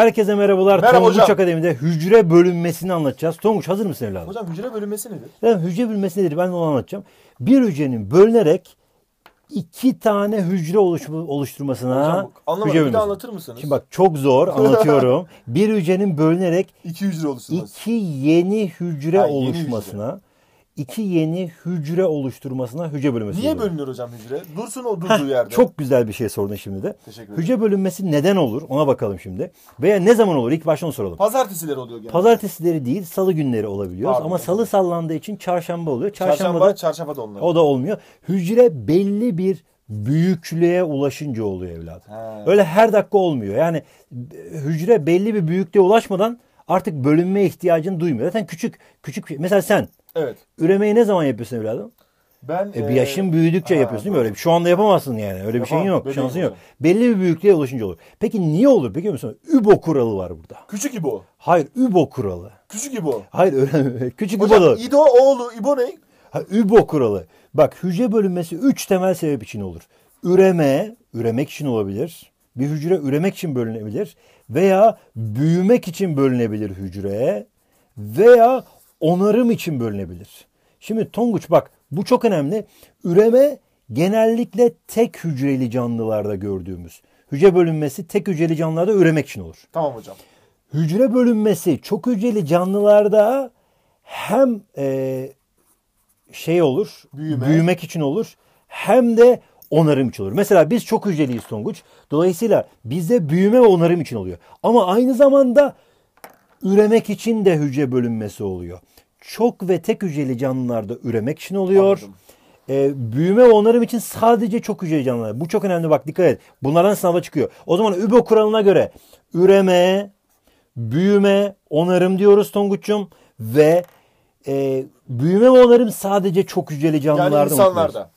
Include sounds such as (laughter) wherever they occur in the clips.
Herkese merhabalar. Merhaba Tonguç hocam. Akademi'de hücre bölünmesini anlatacağız. Tonguç hazır mısın evladım? Hocam hücre bölünmesi nedir? Yani hücre bölünmesi nedir? Ben onu anlatacağım. Bir hücrenin bölünerek iki tane hücre oluşumu, oluşturmasına Hocam, anlamadım. hücre bir de anlatır mısınız? Şimdi bak çok zor (laughs) anlatıyorum. Bir hücrenin bölünerek iki hücre oluşturması. iki yeni hücre Ha, yeni oluşmasına iki yeni hücre oluşturmasına hücre bölünmesi. Niye geliyor. bölünür hocam hücre? Dursun o durduğu Heh, yerde. Çok güzel bir şey sordun şimdi de. Teşekkür ederim. Hücre bölünmesi neden olur? Ona bakalım şimdi. Veya ne zaman olur? İlk başta onu soralım. Pazartesileri oluyor genelde. Pazartesileri değil, salı günleri olabiliyor. Ama salı sallandığı için çarşamba oluyor. Çarşamba, da, çarşamba da olmuyor. O da olmuyor. Hücre belli bir büyüklüğe ulaşınca oluyor evladım. He. Öyle her dakika olmuyor. Yani e, hücre belli bir büyüklüğe ulaşmadan artık bölünme ihtiyacını duymuyor. Zaten küçük küçük mesela sen Evet. Üremeyi ne zaman yapıyorsun evladım? Ben e, bir yaşın e, büyüdükçe ha, yapıyorsun değil mi? Öyle şu anda yapamazsın yani. Öyle bir şeyin yok. Şansın yok. Belli bir büyüklüğe ulaşınca olur. Peki niye olur biliyor musun? Übo kuralı var burada. Küçük İbo. Hayır, Übo kuralı. Küçük İbo. Hayır, öyle (laughs) Küçük Hocam, İbo İdo oğlu İbo ne? Ha, Übo kuralı. Bak hücre bölünmesi 3 temel sebep için olur. Üreme, üremek için olabilir. Bir hücre üremek için bölünebilir veya büyümek için bölünebilir hücreye veya onarım için bölünebilir. Şimdi Tonguç bak bu çok önemli. Üreme genellikle tek hücreli canlılarda gördüğümüz. Hücre bölünmesi tek hücreli canlılarda üremek için olur. Tamam hocam. Hücre bölünmesi çok hücreli canlılarda hem e, şey olur, Büyüme. büyümek için olur hem de onarım için olur. Mesela biz çok hücreliyiz Tonguç. Dolayısıyla bizde büyüme ve onarım için oluyor. Ama aynı zamanda üremek için de hücre bölünmesi oluyor. Çok ve tek hücreli canlılarda üremek için oluyor. Anladım. E, büyüme ve onarım için sadece çok hücreli canlılar. Bu çok önemli bak dikkat et. Bunlardan sınava çıkıyor. O zaman ÜBO kuralına göre üreme, büyüme, onarım diyoruz Tonguç'um ve e, büyüme ve onarım sadece çok hücreli canlılarda. Yani insanlarda. Unutmuyoruz.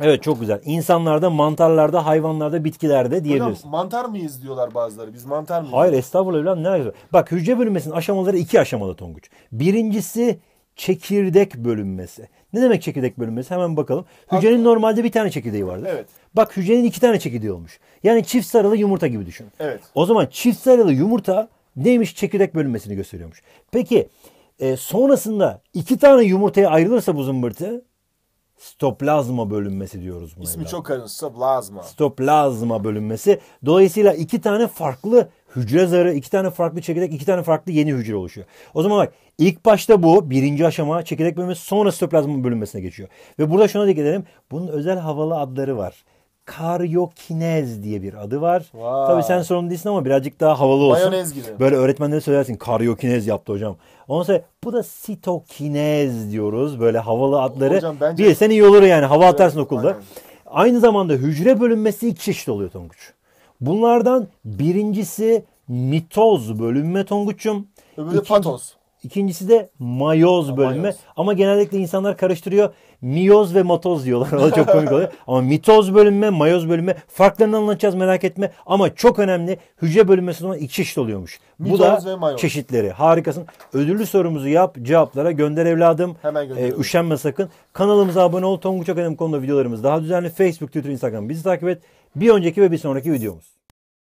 Evet çok güzel. İnsanlarda, mantarlarda, hayvanlarda, bitkilerde diyebiliriz. Hocam mantar mıyız diyorlar bazıları. Biz mantar mıyız? Hayır estağfurullah ne alakası Bak hücre bölünmesinin aşamaları iki aşamalı Tonguç. Birincisi çekirdek bölünmesi. Ne demek çekirdek bölünmesi? Hemen bakalım. Hücrenin Aklı. normalde bir tane çekirdeği vardı. Evet. Bak hücrenin iki tane çekirdeği olmuş. Yani çift sarılı yumurta gibi düşün. Evet. O zaman çift sarılı yumurta neymiş? Çekirdek bölünmesini gösteriyormuş. Peki e, sonrasında iki tane yumurtaya ayrılırsa bu zımbırtı Stoplazma bölünmesi diyoruz buna. İsmi evladım. çok karın. Stoplazma. Stoplazma bölünmesi. Dolayısıyla iki tane farklı hücre zarı, iki tane farklı çekirdek, iki tane farklı yeni hücre oluşuyor. O zaman bak ilk başta bu birinci aşama çekirdek bölünmesi sonra stoplazma bölünmesine geçiyor. Ve burada şuna dikkat edelim. Bunun özel havalı adları var karyokinez diye bir adı var. Vay. Tabii sen sorumlu değilsin ama birazcık daha havalı olsun. Mayonez gibi. Böyle öğretmenlere söylersin karyokinez yaptı hocam. Ondan sonra bu da sitokinez diyoruz. Böyle havalı adları. Hocam bence... Bilsen iyi olur yani. Hava evet, okulda. Aynen. Aynı zamanda hücre bölünmesi iki çeşit oluyor Tonguç. Bunlardan birincisi mitoz bölünme Tonguç'um. Öbürü İki... patoz. İkincisi de mayoz bölme. Mayoz. Ama genellikle insanlar karıştırıyor. Miyoz ve matoz diyorlar. O da çok komik oluyor. (laughs) Ama mitoz bölünme, mayoz bölünme farklarını anlatacağız merak etme. Ama çok önemli hücre bölünmesi zaman iki çeşit oluyormuş. Mitoz Bu da çeşitleri. Harikasın. Ödüllü sorumuzu yap, cevaplara gönder evladım. Hemen ee, üşenme sakın. Kanalımıza abone ol. Tonguç Akademi konuda videolarımız daha düzenli. Facebook, Twitter, Instagram bizi takip et. Bir önceki ve bir sonraki videomuz.